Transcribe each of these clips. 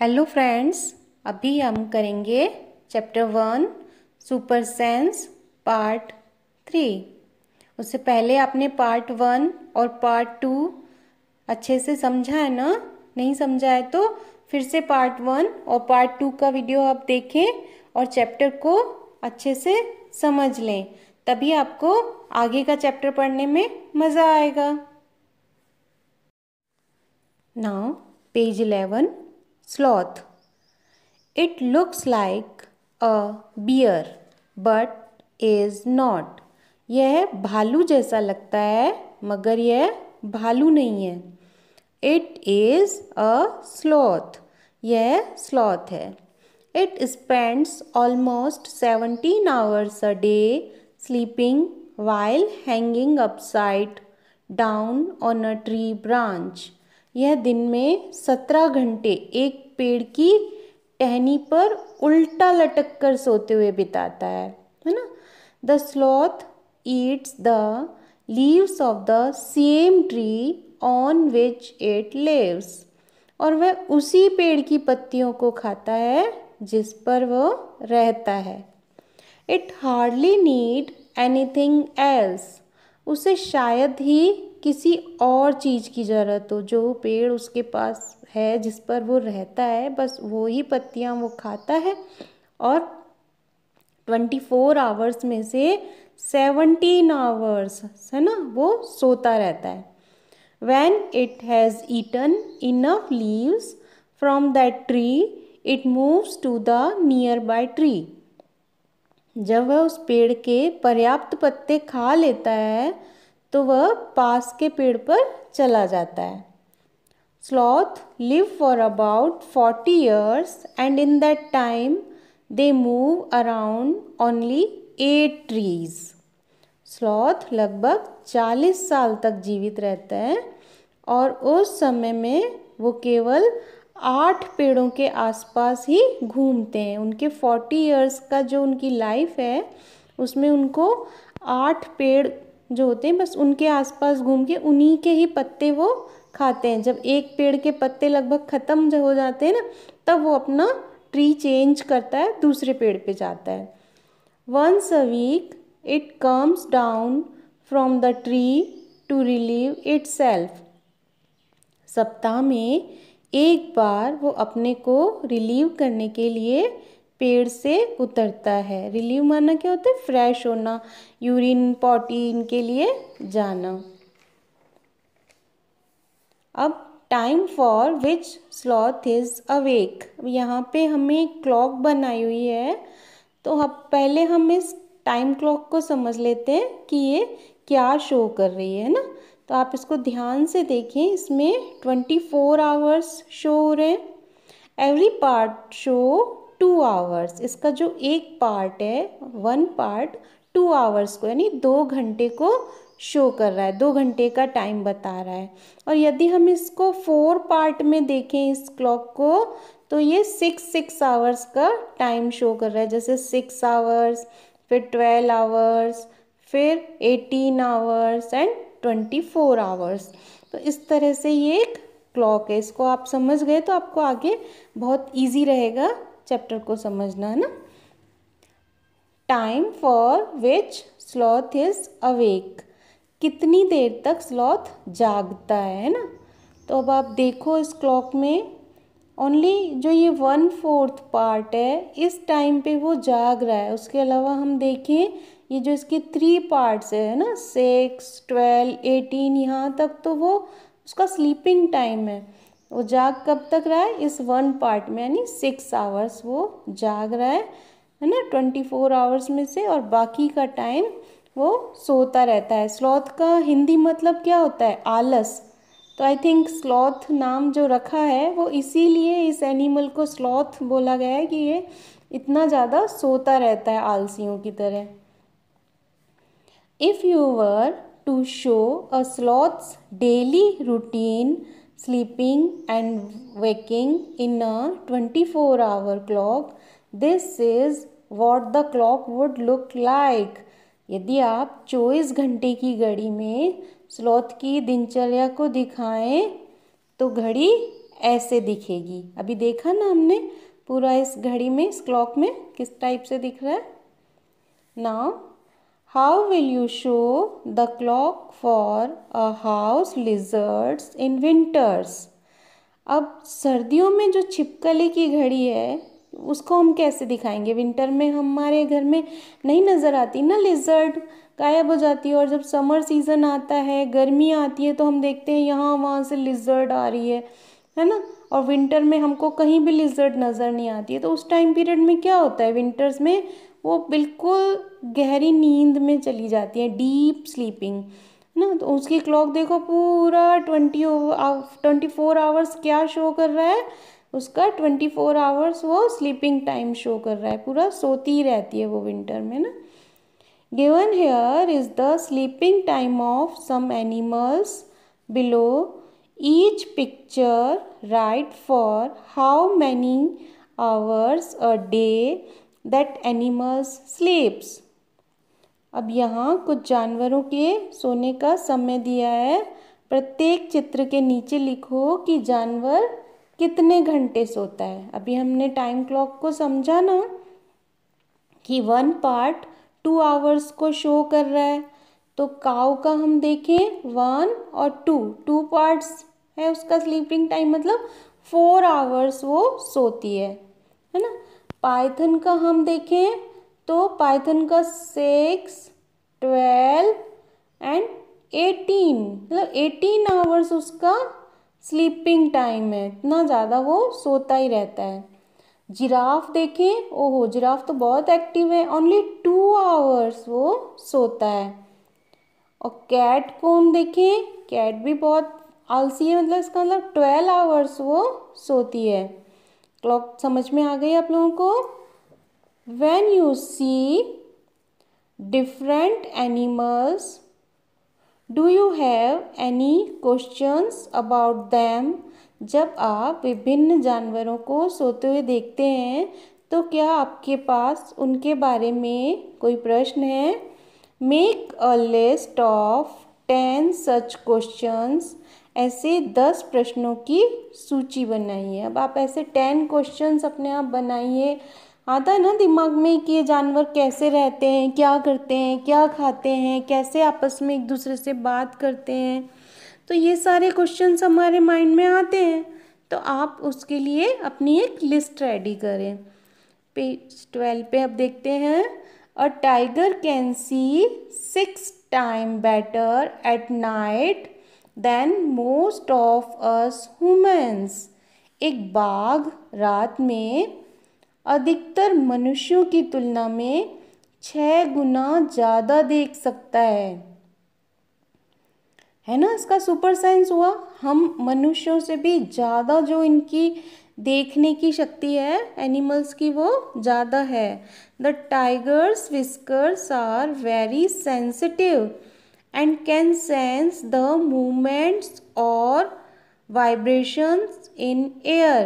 Hello friends अभी हम करेंगे chapter one super sense part three उससे पहले आपने पार्ट वन और पार्ट टू अच्छे से समझा है ना नहीं समझा है तो फिर से पार्ट वन और पार्ट टू का वीडियो आप देखें और चैप्टर को अच्छे से समझ लें तभी आपको आगे का चैप्टर पढ़ने में मज़ा आएगा now page eleven sloth. It looks like a bear but is not. यह भालू जैसा लगता है मगर यह भालू नहीं है इट इज़ अ स्लॉथ यह स्लॉथ है it spends almost seventeen hours a day sleeping while hanging upside down on a tree branch यह दिन में सत्रह घंटे एक पेड़ की टहनी पर उल्टा लटक कर सोते हुए बिताता है है ना the sloth eats the leaves of the same tree on which it lives और वह उसी पेड़ की पत्तियों को खाता है जिस पर वो रहता है it hardly need anything else उसे शायद ही किसी और चीज़ की ज़रूरत हो जो पेड़ उसके पास है जिस पर वो रहता है बस वो ही पत्तियाँ वो खाता है और ट्वेंटी फोर आवर्स में से सेवनटीन आवर्स है ना वो सोता रहता है when it has eaten enough leaves from that tree it moves to the nearby tree जब वह उस पेड़ के पर्याप्त पत्ते खा लेता है तो वह पास के पेड़ पर चला जाता है sloth live for about forty years and in that time they move around only eight trees sloth लगभग चालीस साल तक जीवित रहता है और उस समय में वो केवल आठ पेड़ों के आसपास ही घूमते हैं उनके फोर्टी ईयर्स का जो उनकी लाइफ है उसमें उनको आठ पेड़ जो होते हैं बस उनके आसपास घूम के उन्हीं के ही पत्ते वो खाते हैं जब एक पेड़ के पत्ते लगभग ख़त्म हो जाते हैं ना तब वो अपना ट्री चेंज करता है दूसरे पेड़ पे जाता है once a week it comes down from the tree to relieve itself सप्ताह में एक बार वो अपने को रिलीव करने के लिए पेड़ से उतरता है रिलीव माना क्या होता है फ्रेश होना यूरिन पॉटी के लिए जाना अब time for which sloth is awake यहाँ पे हमें एक क्लॉक बनाई हुई है तो हम पहले हम इस टाइम क्लॉक को समझ लेते हैं कि ये क्या शो कर रही है ना तो आप इसको ध्यान से देखें इसमें ट्वेंटी फोर आवर्स शो हो रहे हैं every part show two hours इसका जो एक पार्ट है वन पार्ट टू आवर्स को यानी दो घंटे को शो कर रहा है दो घंटे का टाइम बता रहा है और यदि हम इसको फोर पार्ट में देखें इस क्लॉक को तो ये सिक्स सिक्स आवर्स का टाइम शो कर रहा है जैसे सिक्स आवर्स फिर ट्वेल्व आवर्स फिर eighteen hours and twenty four hours तो इस तरह से ये एक क्लॉक है इसको आप समझ गए तो आपको आगे बहुत ईजी रहेगा चैप्टर को समझना है ना time for which sloth is awake कितनी देर तक स्लॉथ जागता है ना तो अब आप देखो इस क्लॉक में ओनली जो ये वन फोर्थ पार्ट है इस टाइम पे वो जाग रहा है उसके अलावा हम देखें ये जो इसके थ्री पार्ट्स है ना सिक्स ट्वेल्व एटीन यहाँ तक तो वो उसका स्लीपिंग टाइम है वो जाग कब तक रहा है इस वन पार्ट में यानी सिक्स आवर्स वो जाग रहा है है ना ट्वेंटी फोर आवर्स में से और बाकी का टाइम वो सोता रहता है स्लॉथ का हिंदी मतलब क्या होता है आलस तो आई थिंक स्लॉथ नाम जो रखा है वो इसीलिए इस एनिमल को स्लॉथ बोला गया है कि ये इतना ज़्यादा सोता रहता है आलसियों की तरह if you were to show a sloth's daily routine sleeping and waking in a 24 hour clock this is what the clock would look like यदि आप 24 घंटे की घड़ी में स्लोथ की दिनचर्या को दिखाएं तो घड़ी ऐसे दिखेगी अभी देखा ना हमने पूरा इस घड़ी में इस क्लॉक में किस टाइप से दिख रहा है now How will you show the clock for a house lizards in winters? अब सर्दियों में जो छिपकली की घड़ी है उसको हम कैसे दिखाएंगे विंटर में हमारे घर में नहीं नज़र आती ना लिजर्ड गायब हो जाती है और जब समर सीज़न आता है गर्मी आती है तो हम देखते हैं यहाँ वहाँ से लिजर्ड आ रही है है ना और विंटर में हमको कहीं भी लिजर्ड नज़र नहीं आती है तो उस टाइम पीरियड में क्या होता है विंटर्स में वो बिल्कुल गहरी नींद में चली जाती है डीप स्लीपिंग ना तो उसकी क्लॉक देखो पूरा ट्वेंटी ट्वेंटी फोर आवर्स क्या शो कर रहा है उसका ट्वेंटी फोर आवर्स वो स्लीपिंग टाइम शो कर रहा है पूरा सोती रहती है वो विंटर में ना given here is the sleeping time of some animals below each picture write for how many hours a day that animals sleeps अब यहाँ कुछ जानवरों के सोने का समय दिया है प्रत्येक चित्र के नीचे लिखो कि जानवर कितने घंटे सोता है अभी हमने टाइम क्लॉक को समझा ना कि वन पार्ट टू आवर्स को शो कर रहा है तो काव का हम देखें वन और टू टू पार्ट्स है उसका स्लीपिंग टाइम मतलब फोर आवर्स वो सोती है है ना पाइथन का हम देखें तो पाइथन का सिक्स ट्वेल्व एंड एटीन मतलब एटीन आवर्स उसका स्लीपिंग टाइम है इतना ज़्यादा वो सोता ही रहता है जिराफ देखें ओहो जिराफ तो बहुत एक्टिव है ओनली टू आवर्स वो सोता है और कैट को हम देखें कैट भी बहुत आलसी है मतलब इसका मतलब ट्वेल्व आवर्स वो सोती है क्लॉक समझ में आ गई आप लोगों को when you see different animals do you have any question about them जब आप विभिन्न जानवरों को सोते हुए देखते हैं तो क्या आपके पास उनके बारे में कोई प्रश्न है make a list of ten such questions ऐसे दस प्रश्नों की सूची बनाइए अब आप ऐसे टेन क्वेश्चंस अपने आप बनाइए आता है ना दिमाग में कि ये जानवर कैसे रहते हैं क्या करते हैं क्या खाते हैं कैसे आपस में एक दूसरे से बात करते हैं तो ये सारे क्वेश्चंस हमारे माइंड में आते हैं तो आप उसके लिए अपनी एक लिस्ट रेडी करें पेज ट्वेल्व पे अब देखते हैं a tiger can see six time better at night than most of us humans. एक बाघ रात में अधिकतर मनुष्यों की तुलना में छः गुना ज़्यादा देख सकता है है ना इसका सुपर साइंस हुआ हम मनुष्यों से भी ज़्यादा जो इनकी देखने की शक्ति है एनिमल्स की वो ज़्यादा है the tiger's whiskers are very sensitive and can sense the movements or vibrations in air.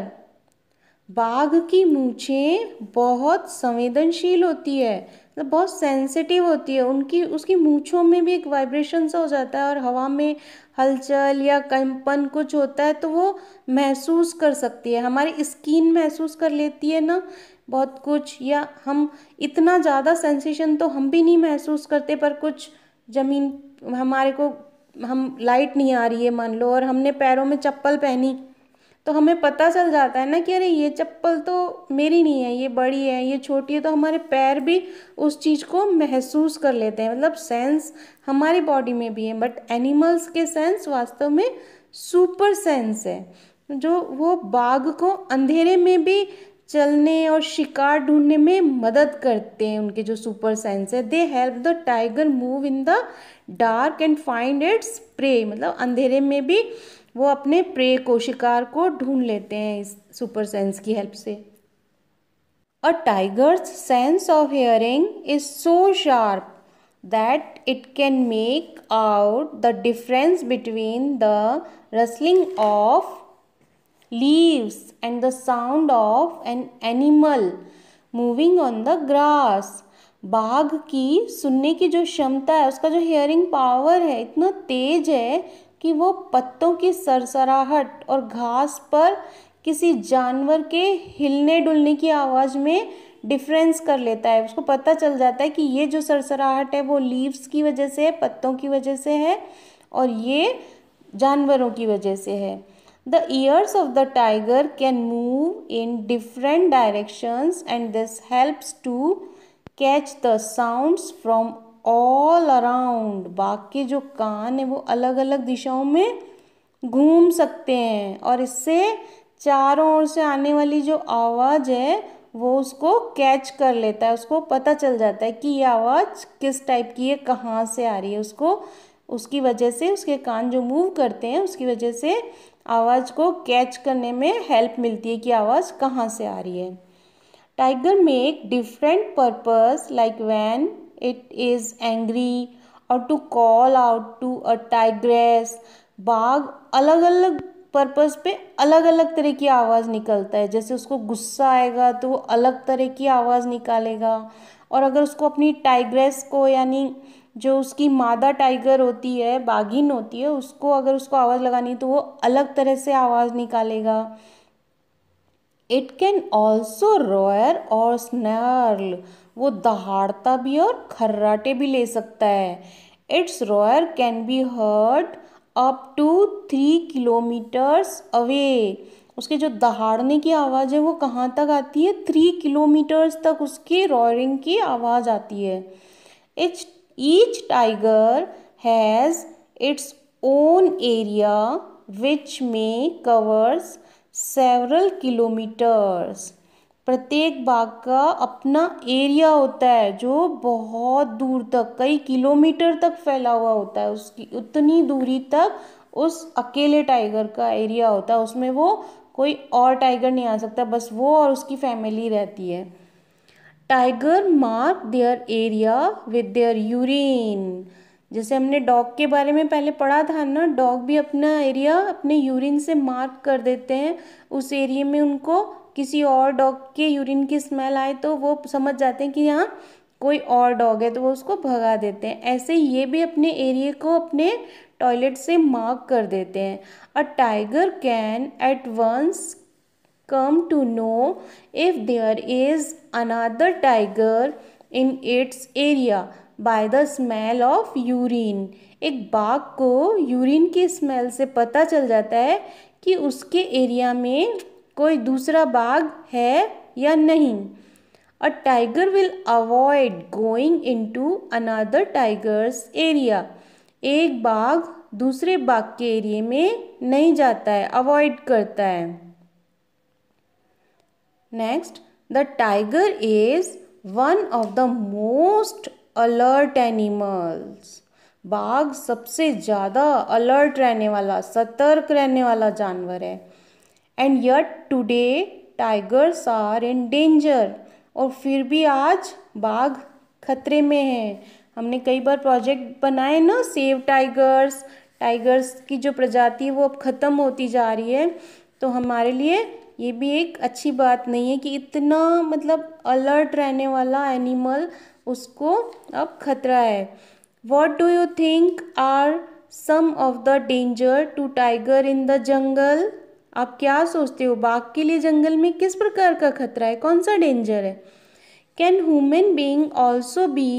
बाघ की मूछें बहुत संवेदनशील होती है मतलब बहुत सेंसिटिव होती है उनकी उसकी मूछों में भी एक वाइब्रेशन सा हो जाता है और हवा में हलचल या कंपन कुछ होता है तो वो महसूस कर सकती है हमारी स्किन महसूस कर लेती है ना बहुत कुछ या हम इतना ज़्यादा सेंसेशन तो हम भी नहीं महसूस करते पर कुछ ज़मीन हमारे को हम लाइट नहीं आ रही है मान लो और हमने पैरों में चप्पल पहनी तो हमें पता चल जाता है ना कि अरे ये चप्पल तो मेरी नहीं है ये बड़ी है ये छोटी है तो हमारे पैर भी उस चीज़ को महसूस कर लेते हैं मतलब सेंस हमारी बॉडी में भी है बट एनिमल्स के सेंस वास्तव में सुपर सेंस है जो वो बाघ को अंधेरे में भी चलने और शिकार ढूंढने में मदद करते हैं उनके जो सुपर सेंस है they help the tiger move in the dark and find its prey मतलब अंधेरे में भी वो अपने प्रे को शिकार को ढूंढ लेते हैं इस सुपर सेंस की हेल्प से a tiger's sense of hearing is so sharp that it can make out the difference between the rustling of leaves and the sound of an animal moving on the grass बाघ की सुनने की जो क्षमता है उसका जो हियरिंग पावर है इतना तेज है कि वो पत्तों की सरसराहट और घास पर किसी जानवर के हिलने डुलने की आवाज़ में डिफरेंस कर लेता है उसको पता चल जाता है कि ये जो सरसराहट है वो लीव्स की वजह से है पत्तों की वजह से है और ये जानवरों की वजह से है the ears of the tiger can move in different directions and this helps to catch the sounds from all around बाघ के जो कान है वो अलग अलग दिशाओं में घूम सकते हैं और इससे चारों ओर से आने वाली जो आवाज़ है वो उसको कैच कर लेता है उसको पता चल जाता है कि ये आवाज़ किस टाइप की है कहाँ से आ रही है उसको उसकी वजह से उसके कान जो मूव करते हैं उसकी वजह से आवाज़ को कैच करने में हेल्प मिलती है कि आवाज़ कहाँ से आ रही है tiger make different purpose like when it is angry or to call out to a tigress बाघ अलग अलग पर्पस पे अलग अलग तरह की आवाज़ निकलता है जैसे उसको गुस्सा आएगा तो वो अलग तरह की आवाज़ निकालेगा और अगर उसको अपनी टाइग्रेस को यानी जो उसकी मादा टाइगर होती है बाघिन होती है उसको अगर उसको आवाज़ लगानी तो वो अलग तरह से आवाज़ निकालेगा इट कैन ऑल्सो रोयर और स्नर्ल वो दहाड़ता भी और खर्राटे भी ले सकता है its roar can be heard up to three kilometres away उसके जो दहाड़ने की आवाज़ है वो कहाँ तक आती है थ्री किलोमीटर्स तक उसके रॉयरिंग की आवाज़ आती है each each tiger has its own area which में कवर्स सेवरल किलोमीटर्स प्रत्येक बाग का अपना एरिया होता है जो बहुत दूर तक कई किलोमीटर तक फैला हुआ होता है उसकी उतनी दूरी तक उस अकेले टाइगर का एरिया होता है उसमें वो कोई और टाइगर नहीं आ सकता बस वो और उसकी फैमिली रहती है tiger mark their area with their urine जैसे हमने डॉग के बारे में पहले पढ़ा था ना डॉग भी अपना एरिया अपने यूरिन से मार्क कर देते हैं उस एरिए में उनको किसी और डॉग के यूरिन की स्मेल आए तो वो समझ जाते हैं कि यहाँ कोई और डॉग है तो वो उसको भगा देते हैं ऐसे ये भी अपने एरिए को अपने टॉयलेट से मार्क कर देते हैं a tiger can at once come to know if there is another tiger in its area by the smell of urine एक बाघ को यूरिन की स्मेल से पता चल जाता है कि उसके एरिया में कोई दूसरा बाघ है या नहीं a tiger will avoid going into another tiger's area एक बाघ दूसरे बाघ के एरिए में नहीं जाता है अवॉइड करता है next the tiger is one of the most alert animals बाघ सबसे ज़्यादा अलर्ट रहने वाला सतर्क रहने वाला जानवर है and yet today tigers are in danger और फिर भी आज बाघ खतरे में है हमने कई बार प्रोजेक्ट बनाए ना सेव टाइगर्स टाइगर्स की जो प्रजाति है वो अब ख़त्म होती जा रही है तो हमारे लिए ये भी एक अच्छी बात नहीं है कि इतना मतलब अलर्ट रहने वाला एनिमल उसको अब खतरा है what do you think are some of the danger to tiger in the jungle आप क्या सोचते हो बाघ के लिए जंगल में किस प्रकार का खतरा है कौन सा डेंजर है can human being also be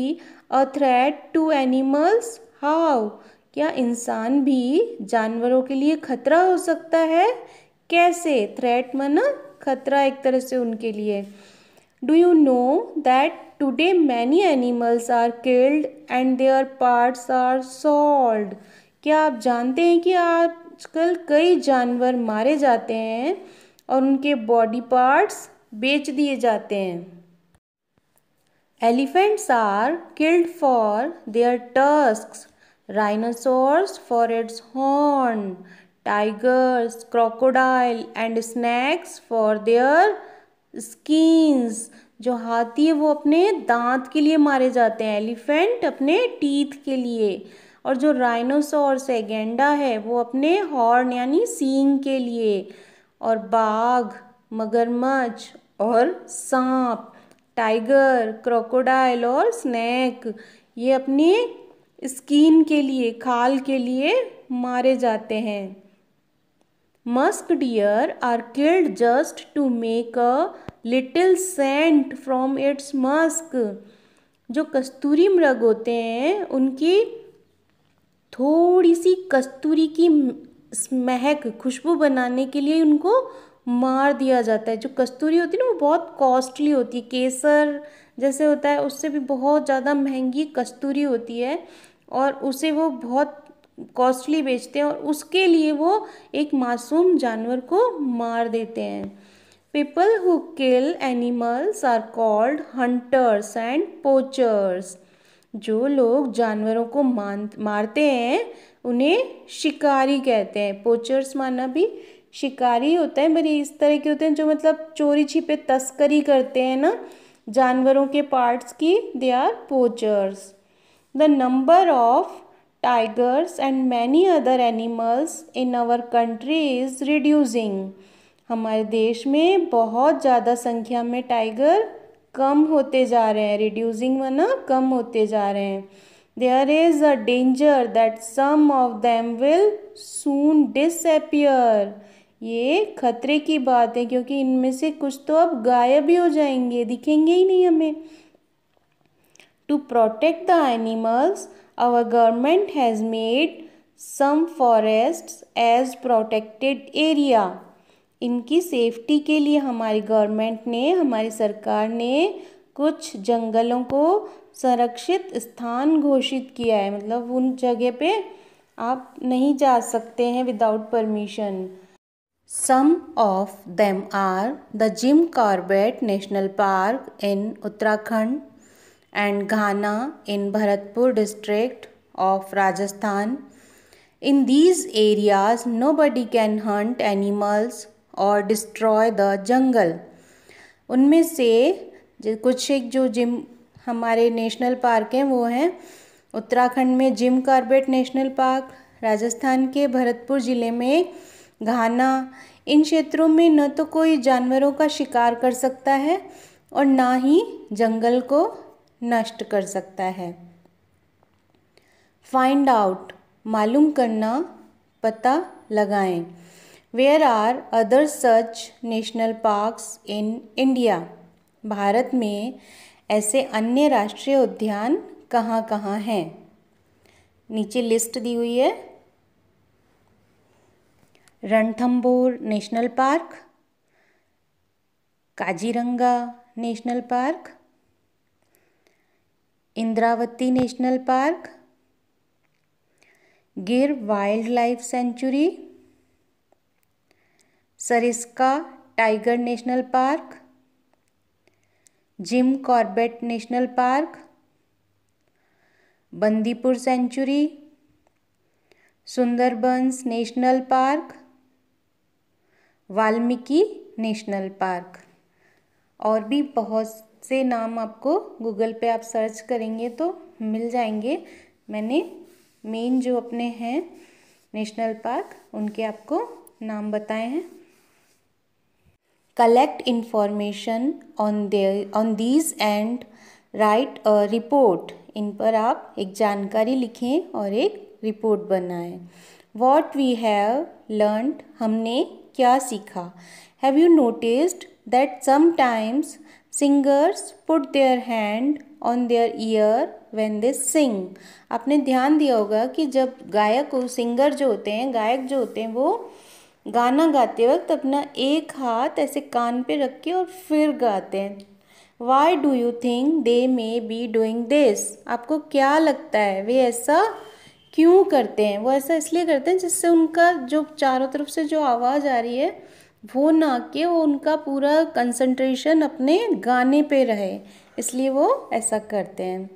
a threat to animals how क्या इंसान भी जानवरों के लिए खतरा हो सकता है कैसे थ्रेट मना खतरा एक तरह से उनके लिए do you know that today many animals are killed and their parts are sold क्या आप जानते हैं कि आजकल कई जानवर मारे जाते हैं और उनके बॉडी पार्ट्स बेच दिए जाते हैं elephants are killed for their tusk rhinoceros for its horn tigers crocodile and snakes for their skins जो हाथी है वो अपने दांत के लिए मारे जाते हैं एलिफेंट अपने टीथ के लिए और जो राइनोसॉर्स है गेंडा है वो अपने हॉर्न यानी सींग के लिए और बाघ मगरमच्छ और सांप टाइगर क्रोकोडाइल और स्नैक ये अपनी स्किन के लिए खाल के लिए मारे जाते हैं musk deer are killed just to make a little scent from its musk जो कस्तूरी मृग होते हैं उनकी थोड़ी सी कस्तूरी की महक खुशबू बनाने के लिए उनको मार दिया जाता है जो कस्तूरी होती है ना वो बहुत कॉस्टली होती है केसर जैसे होता है उससे भी बहुत ज़्यादा महंगी कस्तूरी होती है और उसे वो बहुत कॉस्टली बेचते हैं और उसके लिए वो एक मासूम जानवर को मार देते हैं People who kill animals are called hunters and poachers. जो लोग जानवरों को मान मारते हैं उन्हें शिकारी कहते हैं पोचर्स माना भी शिकारी होता है पर ये इस तरह के होते हैं जो मतलब चोरी छिपे तस्करी करते हैं ना जानवरों के पार्ट्स की they are poachers the number of tigers and many other animals in our country is reducing हमारे देश में बहुत ज़्यादा संख्या में टाइगर कम होते जा रहे हैं रिड्यूसिंग वना कम होते जा रहे हैं there is a danger that some of them will soon disappear ये खतरे की बात है क्योंकि इनमें से कुछ तो अब गायब ही हो जाएंगे दिखेंगे ही नहीं हमें to protect the animals our government has made some forest as protected area इनकी सेफ्टी के लिए हमारी गवर्नमेंट ने हमारी सरकार ने कुछ जंगलों को संरक्षित स्थान घोषित किया है मतलब उन जगह पे आप नहीं जा सकते हैं without permission some of them are the Jim Corbett national park in Uttarakhand and Ghana in Bharatpur district of Rajasthan in these areas nobody can hunt animals or destroy the jungle उनमें से कुछ एक जो जिम हमारे नेशनल पार्क हैं वो हैं उत्तराखंड में Jim Corbett national park Rajasthan के भरतपुर ज़िले में घाना इन क्षेत्रों में न तो कोई जानवरों का शिकार कर सकता है और ना ही जंगल को नष्ट कर सकता है फाइंड आउट मालूम करना पता लगाएं where are other such national parks in India Bharat में ऐसे अन्य राष्ट्रीय उद्यान कहाँ कहाँ हैं नीचे लिस्ट दी हुई है Ranthambore national park Kaziranga national park Indravati national park Gir wildlife sanctuary Sariska tiger national park Jim Corbett national park Bandipur sanctuary Sundarbans national park Valmiki national park और भी बहुत से नाम आपको गूगल पे आप सर्च करेंगे तो मिल जाएंगे मैंने मेन जो अपने हैं नेशनल पार्क उनके आपको नाम बताए हैं collect information on their on these and write a report इन पर आप एक जानकारी लिखें और एक रिपोर्ट बनाएं वॉट वी हैव लर्न हमने क्या सीखा have you noticed that sometimes singers put their hand on their ear when they sing आपने ध्यान दिया होगा कि जब गायक सिंगर जो होते हैं गायक जो होते हैं वो गाना गाते वक्त अपना एक हाथ ऐसे कान पे रख के और फिर गाते हैं why do you think they may be doing this आपको क्या लगता है वे ऐसा क्यों करते हैं वो ऐसा इसलिए करते हैं जिससे उनका जो चारों तरफ से जो आवाज़ आ रही है वो ना के वो उनका पूरा कंसंट्रेशन अपने गाने पे रहे इसलिए वो ऐसा करते हैं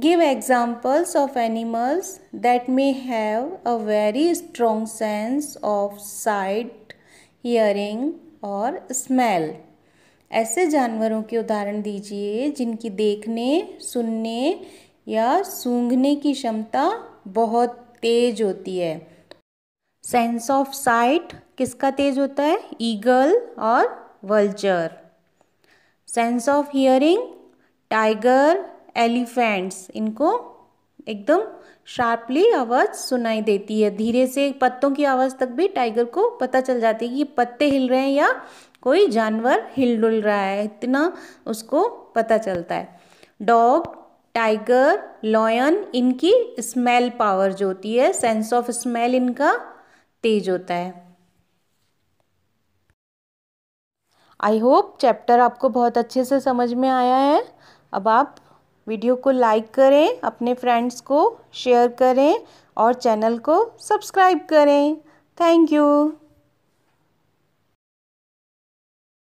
give examples of animals that may have a very strong sense of sight hearing और स्मेल ऐसे जानवरों के उदाहरण दीजिए जिनकी देखने सुनने या सूंघने की क्षमता बहुत तेज होती है सेंस ऑफ साइट किसका तेज होता है ईगल और vulture sense of hearing tiger elephants इनको एकदम शार्पली आवाज़ सुनाई देती है धीरे से पत्तों की आवाज़ तक भी टाइगर को पता चल जाती है कि पत्ते हिल रहे हैं या कोई जानवर हिल डुल रहा है इतना उसको पता चलता है डॉग टाइगर लॉयन इनकी स्मेल पावर जो होती है सेंस ऑफ स्मेल इनका तेज होता है आई होप चैप्टर आपको बहुत अच्छे से समझ में आया है अब आप वीडियो को लाइक करें अपने फ्रेंड्स को शेयर करें और चैनल को सब्सक्राइब करें थैंक यू